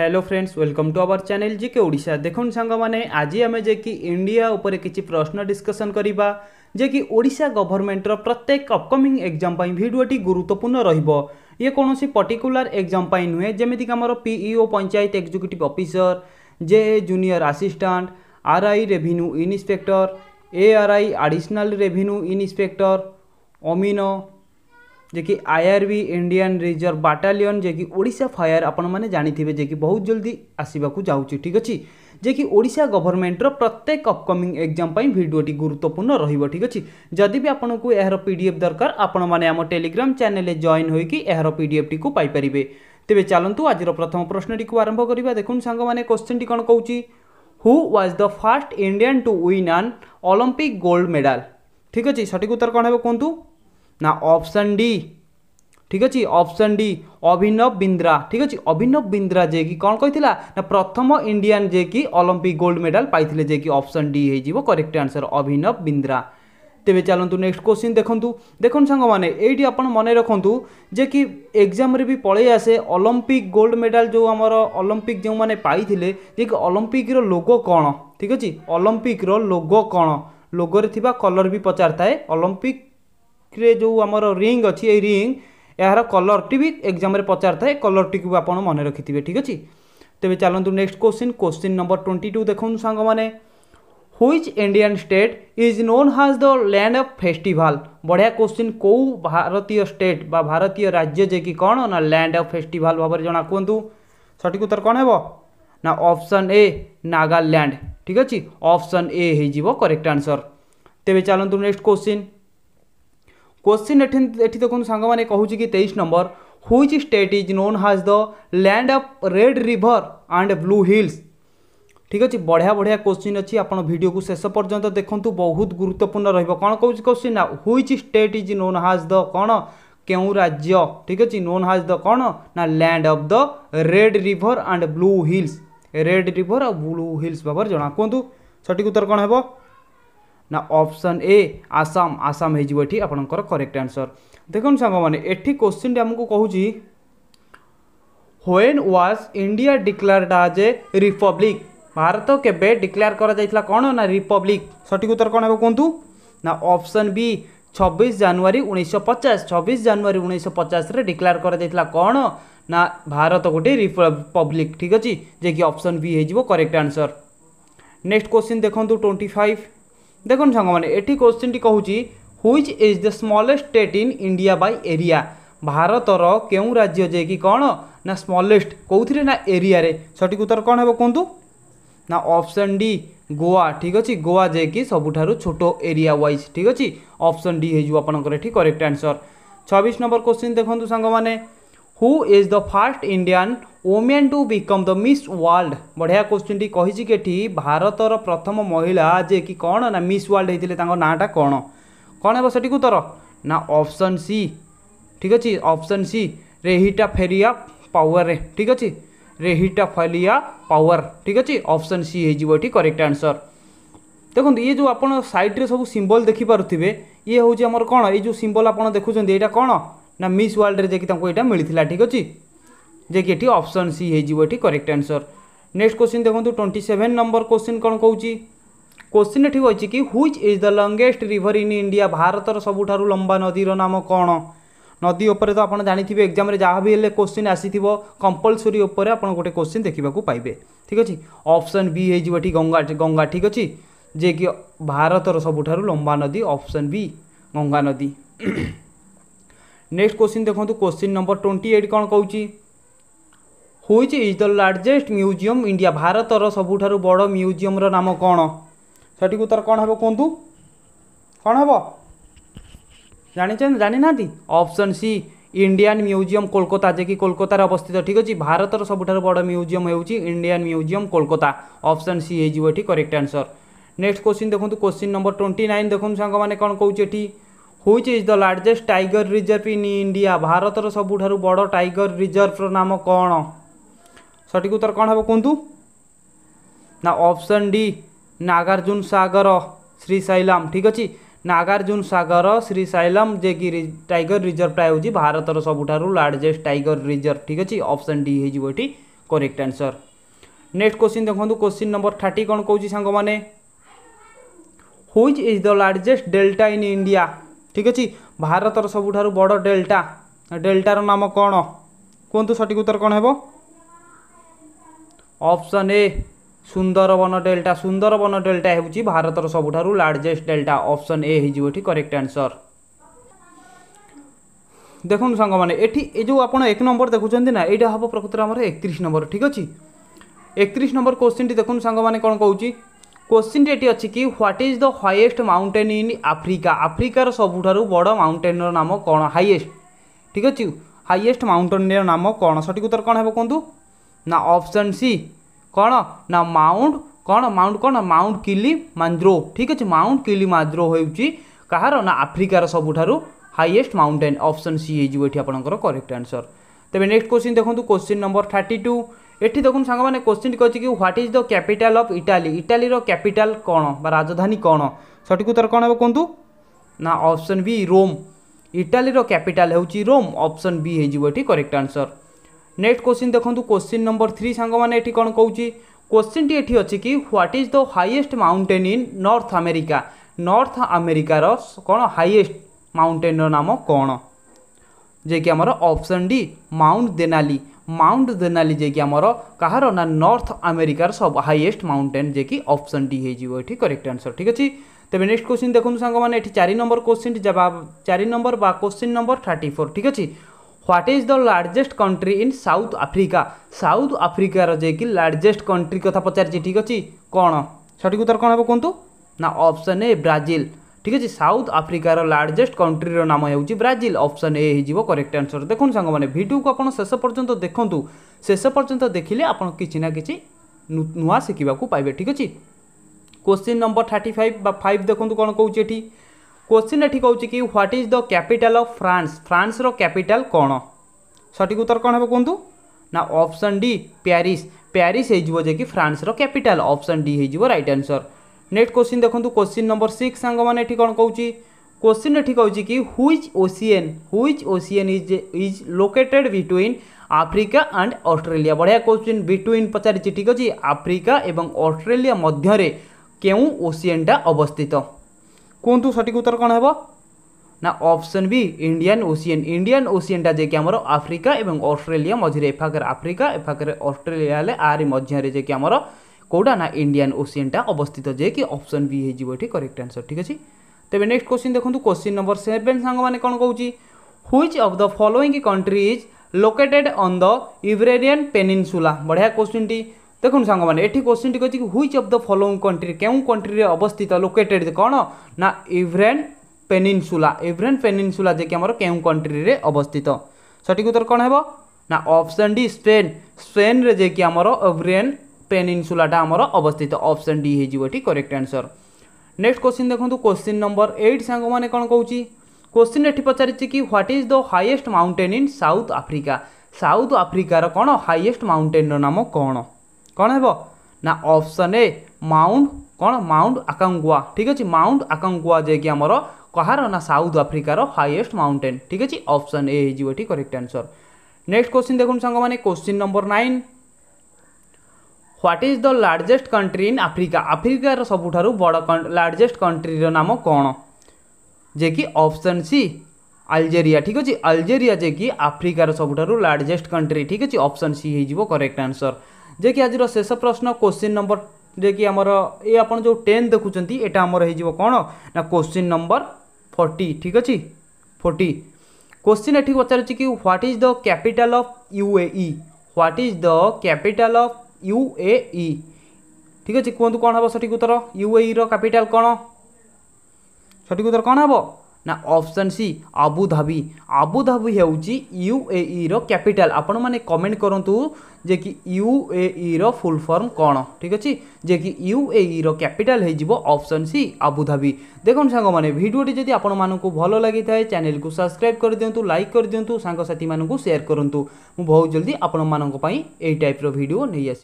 hello friends welcome to our channel GK Odisha দেখুন সাংমানে আজ আমি যে কি ইন্ডিয়া উপরে কিছু প্রশ্ন ডিসকসন করা যে কি ওড়িশা গভর্নমেন্টর প্রত্যেক অপকমিং এক্সাম পাই ভিডিওটি গুরুত্বপূর্ণ রহব ইয়ে কোণী পর্টিকুলার এক্সাম পাই নুহে যেমিতি আমার পিইও পঞ্চায়েত এক্সিক্যুটিভ অফিসর জে junior assistant RI revenue inspector ARI additional revenue inspector অমিনো जेकि आईआरबी इंडियन रिजर्व बाटालियन जेकि ओडिशा फायर ଆପଣମାନେ ଜାଣିଥିବେ ଯେକି ବହୁତ ଜଲ୍ଦି ଆସିବାକୁ ଯାଉଛି ଠିକ୍ ଅଛି ଯେକି ଓଡ଼ିଶା ଗଭର୍ଣ୍ଣମେଣ୍ଟର ପ୍ରତ୍ୟେକ ଅପକମିଂ ଏକ୍ଜାମ୍ ପାଇଁ ଭିଡ଼ିଓଟି ଗୁରୁତ୍ୱପୂର୍ଣ୍ଣ ରହିବ ଠିକ୍ ଅଛି ଯଦି ବି ଆପଣଙ୍କୁ ଏହାର ପି ଡି ଏଫ୍ ଦରକାର ଆପଣମାନେ ଆମ ଟେଲିଗ୍ରାମ ଚାନେଲରେ ଜଏନ୍ ହୋଇକି ଏହାର ପି ଡି ଏଫ୍ଟିକୁ ପାଇପାରିବେ ତେବେ ଚାଲନ୍ତୁ ଆଜିର ପ୍ରଥମ ପ୍ରଶ୍ନଟିକୁ ଆରମ୍ଭ କରିବା ଦେଖନ୍ତୁ ସାଙ୍ଗମାନେ କୋଶ୍ଚିନ୍ଟି କ'ଣ କହୁଛି who was the first Indian to win an Olympic gold medal ଠିକ୍ ଅଛି ସଠିକ୍ ଉତ୍ତର କ'ଣ ହେବ କୁହନ୍ତୁ ना ऑप्शन डी ঠিক আছে অপশন ডি অভিনব বিন্দ্রা ঠিক আছে অভিনব বিন্দ্রা যে কি কোণ কই না প্রথম ইন্ডিয়ান যে কি অলিম্পিক গোল্ড মেডাল পাইলে যে কি অপশন ডি হয়ে যাব করেক্ট আনসর অভিনব বিন্দ্রা তেবে চালু নেক্সট কোশ্চিন দেখুন দেখুন সাং মানে এইটি আপনার মনে রাখতু যে কি এক্সামে বি পলাই আসে অলিম্পিক গোল্ড মেডাল যে আমার অলিম্পিক যে পাইলে যে কি অলিম্পিকর লোগো কোণ ঠিক আছে অলিম্পিকর লোগো কোণ লোগোরে থিবা কলর বি পচার থাকে অলিম্পিক ଆଖିରେ ଯେଉଁ ଆମର ରିଙ୍ଗ୍ ଅଛି ଏଇ ରିଙ୍ଗ୍ ଏହାର କଲର୍ଟି ବି ଏକ୍ଜାମ୍ରେ ପଚାରିଥାଏ କଲର୍ଟିକୁ ଆପଣ ମନେ ରଖିଥିବେ ଠିକ୍ ଅଛି ତେବେ ଚାଲନ୍ତୁ next question question number twenty two ଦେଖନ୍ତୁ ସାଙ୍ଗମାନେ which Indian state is known as the land of festival ବଢ଼ିଆ କୋଶ୍ଚିନ୍ କେଉଁ ଭାରତୀୟ ଷ୍ଟେଟ୍ ବା ଭାରତୀୟ ରାଜ୍ୟ ଯେ କି କ'ଣ ନା ଲ୍ୟାଣ୍ଡ ଅଫ୍ ଫେଷ୍ଟିଭାଲ ଭାବରେ ଜଣା କୁହନ୍ତୁ ସଠିକ୍ ଉତ୍ତର କ'ଣ ହେବ ନା ଅପସନ୍ ଏ ନାଗାଲ୍ୟାଣ୍ଡ ଠିକ୍ ଅଛି ଅପସନ୍ ଏ ହେଇଯିବ କରେକ୍ଟ ଆନ୍ସର୍ ତେବେ ଚାଲନ୍ତୁ ନେକ୍ସଟ କୋଶ୍ଚିନ୍ क्वेश्चन एटी देखो सांग मैंने कहूँ कि तेईस number which state is known as the land of red river and blue hills ঠিক আছে বঢ়িয়া বঢ়িয়া কোশ্চিন অছি আপনার ভিডিও কু শেষ পর্যন্ত দেখুন বহুত গুরুত্বপূর্ণ রহব কোণ কৌছি কোশ্চিন না which state is known as the কোণ কেউ রাজ্য ঠিক আছে নোন হাজ দ কোণ না land of the red river and blue hills red river ଆଉ ବ୍ଲୁ ହିଲ୍ସ ଭାବରେ ଜଣା କୁହନ୍ତୁ ସଠିକ୍ ଉତ୍ତର କ'ଣ ହେବ ना ऑप्शन ए आसाम आसाम हो आपंकर करेक्ट आंसर देखो सांग मैंने ये क्वेश्चन टी आमको कौच when was India declared as a republic Bharat কেবে ডিক্লেয়ার করা যাইছিলা কোন না রিপব্লিক সঠিক উত্তর কোন হবে কোন্তু না অপশন বি 26 জানুয়ারি 1950 26 জানুয়ারি 1950 রে ডিক্লেয়ার করা যাইছিলা কোন না ভারত গোটে রিপব্লিক ঠিক আছে যে কি অপশন বি হয়ে যাব করেক্ট আনসর নেক্সট কোশ্চিন দেখন্তু 25 দেখুন ସାଙ୍ଗମାନେ ଏଠି କୋଶ୍ଚିନ୍ଟି କହୁଛି which is the smallest state in India by area ଭାରତର କେଉଁ ରାଜ୍ୟ ଯିଏକି କ'ଣ ନା ସ୍ମଲେଷ୍ଟ କେଉଁଥିରେ ନା ଏରିଆରେ ସଠିକ୍ ଉତ୍ତର କ'ଣ ହେବ କୁହନ୍ତୁ ନା ଅପସନ୍ ଡି ଗୋଆ ଠିକ୍ ଅଛି ଗୋଆ ଯିଏକି ସବୁଠାରୁ ଛୋଟ ଏରିଆ ୱାଇଜ୍ ଠିକ୍ ଅଛି ଅପସନ୍ ଡି ହେଇଯିବ ଆପଣଙ୍କର ଏଠି କରେକ୍ଟ ଆନ୍ସର୍ ଛବିଶ ନମ୍ବର କୋଶ୍ଚିନ୍ ଦେଖନ୍ତୁ ସାଙ୍ଗମାନେ who is the first Indian woman to become the Miss World बढ़िया क्वेश्चन टी कही कि भारत प्रथम महिला जे कि कौन ना मिस वर्ल्ड होते नाँटा कौन कौन है सी उत्तर ना ऑप्शन सी ठीक अच्छे ऑप्शन सी रेहिटा फेरिया पावर रे ठीक अच्छे रेहिटा फलिया पावर ठीक अच्छे ऑप्शन सी हो करेक्ट आंसर देखो ये जो आप सैड्रे सब सिंबल देखिपे ये हूँ आम कौन ये सिंबल आप देखुंटा कौन ना मिस वर्ल्ड रे जे कि तांको ठीक अच्छे जे कि एठी ऑप्शन सी हो जीव correct answer next question twenty seven number question कौन कौन क्वेश्चन एठी होइची कि which is the longest river in India भारत सबुठारु लंबा नदीर नाम कौन नदी उपरे तो आप जानते हैं एक्जाम जहाँ भी हेले क्वेश्चन आसीथिबो कंपलसरी उपरे गोटे क्वेश्चन देखिबा को पाइबे ठीक अच्छे ऑप्शन बी हो गंगा गंगा ठीक अच्छे जे कि भारत सबुठारु लंबा नदी ऑप्शन बी गंगा नदी नेक्स्ट क्वेश्चन देखो क्वेश्चन नंबर ट्वेंटी एट कौन कौन which is the largest museum India भारतर सबुठ बड़ म्यूजियम नाम कौन सठिक उत्तर कौन है कहतु कौन हम जानी जानी ना option C Indian museum Kolkata जे कि अवस्थित ठीक अच्छे भारतर सबुठ बड़ म्यूजियम होडियान म्यूजियम कोलकाता ऑप्शन सी हो करेक्ट आंसर नेक्स्ट क्वेश्चन देखो क्वेश्चन नंबर ट्वेंटी नाइन देखो सांग मैंने कौन कौन which is the largest tiger reserve in India भारत सबुठ বড় টাইগর রিজর্ভর নাম কোণ সঠিক উত্তর कौन হব কুহতু না অপশন ডি নাগার্জুন সাগর শ্রীশাইলাম ठीक আছে नागार्जुन सगर श्रीशैलम जे कि टाइगर रिजर्वटा हूँ भारत सबुठ लार्जेस्ट टाइगर रिजर्व ठीक अच्छे अप्सन डी हो करेक्ट आंसर नेक्स्ट क्वेश्चन देखो क्वेश्चन नंबर थर्टी कौन कौन सांग मैंने which is the largest delta in India ঠিক ଅଛି ଭାରତର ସବୁଠାରୁ ବଡ଼ ଡେଲ୍ଟା ଡେଲ୍ଟାର ନାମ କ'ଣ କୁହନ୍ତୁ ସଠିକ୍ ଉତ୍ତର କ'ଣ ହେବ option A Sundarban delta Sundarban delta ହେଉଛି ଭାରତର ସବୁଠାରୁ ଲାର୍ଜେଷ୍ଟ ଡେଲ୍ଟା ଅପସନ୍ ଏ ହୋଇଯିବ ଏଠି କରେକ୍ଟ ଆନ୍ସର୍ ଦେଖନ୍ତୁ ସାଙ୍ଗମାନେ ଏଠି ଏ ଯେଉଁ ଆପଣ ଏକ ନମ୍ବର ଦେଖୁଛନ୍ତି ନା ଏଇଟା ହେବ ପ୍ରକୃତରେ ଆମର ଏକତିରିଶ ନମ୍ବର ଠିକ୍ ଅଛି ଏକତିରିଶ ନମ୍ବର କୋଶ୍ଚିନ୍ଟି ଦେଖନ୍ତୁ ସାଙ୍ଗମାନେ କ'ଣ କହୁଛି क्वेश्चन टी अच्छी कि what is the highest mountain in Africa आफ्रिकार सबुठ बड़ माउंटेन नाम कौन हाइएस्ट ठीक अच्छे हाइएस्ट माउंटेन नाम कौन सठिक उत्तर कौन है कहतु ना ऑप्शन सी कौन ना माउंट कौन माउंट कौन माउंट किली मांद्रो ठीक अच्छे माउंट किली मांद्रो हो कहार ना आफ्रिकार सबुठ हाइएस्ट माउंटेन ऑप्शन सी हो आपंकर करेक्ट आंसर तेज नेक्स्ट क्वेश्चन देखो क्वेश्चन नंबर थर्टी टू ଏଠି ଦେଖନ୍ତୁ ସାଙ୍ଗମାନେ କୋଶ୍ଚିନ୍ କହିଛି କି what is the capital of Italy ଇଟାଲୀର କ୍ୟାପିଟାଲ୍ କ'ଣ ବା ରାଜଧାନୀ କ'ଣ ସଠିକ୍ ଉତ୍ତର କ'ଣ ହେବ କୁହନ୍ତୁ ନା ଅପସନ୍ ବି ରୋମ୍ ଇଟାଲୀର କ୍ୟାପିଟାଲ୍ ହେଉଛି ରୋମ୍ ଅପସନ୍ ବି ହେଇଯିବ ଏଠି କରେକ୍ଟ ଆନ୍ସର୍ ନେକ୍ସଟ କୋଶ୍ଚିନ୍ ଦେଖନ୍ତୁ କୋଶ୍ଚିନ୍ ନମ୍ବର ଥ୍ରୀ ସାଙ୍ଗମାନେ ଏଠି କ'ଣ କହୁଛି କୋଶ୍ଚିନ୍ଟି ଏଠି ଅଛି କି what is the highest mountain in North America North ଆମେରିକାର କ'ଣ ହାଇଏଷ୍ଟ ମାଉଣ୍ଟେନ୍ର ନାମ କ'ଣ ଯିଏକି ଆମର option D mount Denali mount Denali ଯିଏକି ଆମର କାହାର ନା ନର୍ଥ ଆମେରିକାର ସବୁ ହାଇଏଷ୍ଟ ମାଉଣ୍ଟେନ୍ ଯିଏକି ଅପସନ୍ ଡି ହୋଇଯିବ ଏଠି କରେକ୍ଟ ଆନ୍ସର୍ ଠିକ୍ ଅଛି ତେବେ ନେକ୍ସଟ କୋଶ୍ଚିନ୍ ଦେଖନ୍ତୁ ସାଙ୍ଗମାନେ ଏଠି ଚାରି ନମ୍ବର କୋଶ୍ଚିନ୍ ଚାରି ନମ୍ବର ବା କୋଶ୍ଚିନ୍ ନମ୍ବର ଥାର୍ଟି ଫୋର୍ ଠିକ୍ ଅଛି what is the largest country in South Africa South ଆଫ୍ରିକାର ଯିଏକି ଲାର୍ଜେଷ୍ଟ କଣ୍ଟ୍ରି କଥା ପଚାରିଛି ଠିକ୍ ଅଛି କଣ কোণ ଉତ୍ତର କଣ ହେବ କୁହନ୍ତୁ ନା না ଏ ବ୍ରାଜିଲ୍ ঠিক আছে সাউথ আফ্রিকার লার্জেস্ট কন্ট্রির নাম হচ্ছে ব্রাজিল অপশন এ হয়ে করেক্ট আনসর দেখুন সাং মানে ভিডিওকে আপনার শেষ পর্যন্ত দেখুন শেষ পর্যন্ত দেখলে আপনার কিছু না কিছু ନୂଆ ଶିଖିବାକୁ ପାଇବେ ଠିକ୍ ଅଛି କୋଶ୍ଚିନ୍ ନମ୍ବର ଥାର୍ଟି ଫାଇଭ୍ ବା ଫାଇଭ୍ ଦେଖନ୍ତୁ କ'ଣ କହୁଛି ଏଠି କୋଶ୍ଚିନ୍ ଏଠି କହୁଛି କି what is the capital of France ଫ୍ରାନ୍ସର କ୍ୟାପିଟାଲ୍ କ'ଣ ସଠିକ୍ ଉତ୍ତର କ'ଣ ହେବ କୁହନ୍ତୁ ନା ଅପସନ୍ ଡି ପ୍ୟାରିସ୍ ପ୍ୟାରିସ୍ ହେଇଯିବ ଯେ କି ଫ୍ରାନ୍ସର କ୍ୟାପିଟାଲ୍ ଅପସନ୍ ଡି ହେଇଯିବ ରାଇଟ୍ ଆନ୍ସର୍ नेक्स्ट क्वेश्चन देखो क्वेश्चन नंबर सिक्स सांग मैंने कौन कौन क्वेश्चन ये कह कि ocean which ocean is is located between Africa and Australia बढ़िया क्वेश्चन बिटवीन पचारि ठीक अच्छे आफ्रिका एवं ऑस्ट्रेलिया मध्य क्यों ओसीएनटा अवस्थित कहतु सठिक उत्तर कौन है ना option B Indian ocean Indian ओसीएनटा जे कि आफ्रिका एवं ऑस्ट्रेलिया मझे एफाकर आफ्रिका एफाकर ऑस्ट्रेलिया आर मझे जे কোটা না ইন্ডিয়ান ওসিয়ানটা অবস্থিত যেকি অপসন বি হয়ে যাব এটি করেক্ট আনসর ঠিক আছে তেবে নেক্সট কোশ্চিন দেখুন কোশ্চিন নম্বর সেভেন সাং মানে কোণ কৌছি which of the following country is located on the Iberian peninsula বঢ়িয়া কোশ্চিনটি দেখুন সাং মানে এটি কোশ্চিনটি কী which of the following country কেউ কন্ট্রিরে অবস্থিত লোকেটেড কোণ না ইউরেন পেনিনসুলা ইউরেন পেনিনসুলা যে কি আমার কেউ কন্ট্রিরে অবস্থিত সঠিক উত্তর কোণ হব না অপশন ডি স্পেন স্পেন্রে যে কি আমার ইউরেন পেনিনসুলাটা আমার অবস্থিত অপশন ডি হয়ে যাব এটি করেক্ট আনসর নেক্সট কোশ্চিন দেখুন কোশ্চিন নম্বর এইট সাং মানে কোণ কৌছি কোশ্চিন এটি পচারিছে কি what is the highest mountain in South Africa South আফ্রিকার কোণ হাইয়েস্ট মাউন্টেনর নাম কোণ কোণ হব না অপশন এ মাউন্ট কোণ মাউন্ট আকাঙ্গুয়া ঠিক আছে মাউন্ট আকাঙ্গুয়া যে কি আমার কাহার না সাউথ আফ্রিকার হাইয়েস্ট মাউন্টেন ঠিক আছে অপশন এ হয়ে যাব এটি করেক্ট আনসর নেক্সট কোশ্চিন দেখুন সাংমানে question number nine what is the largest country in Africa ଆଫ୍ରିକାର ସବୁଠାରୁ ବଡ଼ ଲାର୍ଜେଷ୍ଟ କଣ୍ଟ୍ରିର ନାମ କ'ଣ ଯେ କି ଅପସନ୍ ସି ଆଲଜେରିଆ ଠିକ୍ ଅଛି ଆଲଜେରିଆ ଯେ କି ଆଫ୍ରିକାର ସବୁଠାରୁ ଲାର୍ଜେଷ୍ଟ କଣ୍ଟ୍ରି ଠିକ୍ ଅଛି ଅପସନ୍ ସି ହେଇଯିବ କରେକ୍ଟ ଆନ୍ସର୍ ଯେ କି ଆଜିର ଶେଷ ପ୍ରଶ୍ନ କୋଶ୍ଚିନ୍ ନମ୍ବର ଯେ କି ଆମର ଏ ଆପଣ ଯେଉଁ ଟେନ୍ ଦେଖୁଛନ୍ତି ଏଇଟା ଆମର ହେଇଯିବ କ'ଣ ନା କୋଶ୍ଚିନ୍ ନମ୍ବର ଫର୍ଟି ଠିକ୍ ଅଛି ଫର୍ଟି କୋଶ୍ଚିନ୍ ଏଠି ପଚାରୁଛି କି what is the capital of UAE what is the capital of U A E ଠିକ୍ ଅଛି କୁହନ୍ତୁ କ'ଣ ହେବ ସଠିକ୍ ଉତ୍ତର ୟୁ ଏ ଇର କ୍ୟାପିଟାଲ୍ କ'ଣ ସଠିକ୍ ଉତ୍ତର କ'ଣ ହେବ ନା ଅପସନ୍ ସି ଆବୁଧାବି ଆବୁଧାବି ହେଉଛି ୟୁ ଏ ଇର କ୍ୟାପିଟାଲ୍ ଆପଣମାନେ କମେଣ୍ଟ କରନ୍ତୁ ଯେ କି ୟୁ ଏ ଇର ଫୁଲ୍ ଫର୍ମ କ'ଣ ଠିକ୍ ଅଛି ଯେ କି ୟୁ ଏ ଇର କ୍ୟାପିଟାଲ୍ ହେଇଯିବ ଅପସନ୍ ସି ଆବୁଧାବି ଦେଖନ୍ତୁ ସାଙ୍ଗମାନେ ଭିଡ଼ିଓଟି ଯଦି ଆପଣମାନଙ୍କୁ ଭଲ ଲାଗିଥାଏ ଚ୍ୟାନେଲ୍କୁ ସବସ୍କ୍ରାଇବ୍ କରିଦିଅନ୍ତୁ ଲାଇକ୍ କରିଦିଅନ୍ତୁ ସାଙ୍ଗସାଥିମାନଙ୍କୁ ସେୟାର କରନ୍ତୁ ମୁଁ ବହୁତ ଜଲ୍ଦି ଆପଣମାନଙ୍କ ପାଇଁ ଏହି ଟାଇପ୍ର ଭିଡ଼ିଓ ନେଇ ଆସିବି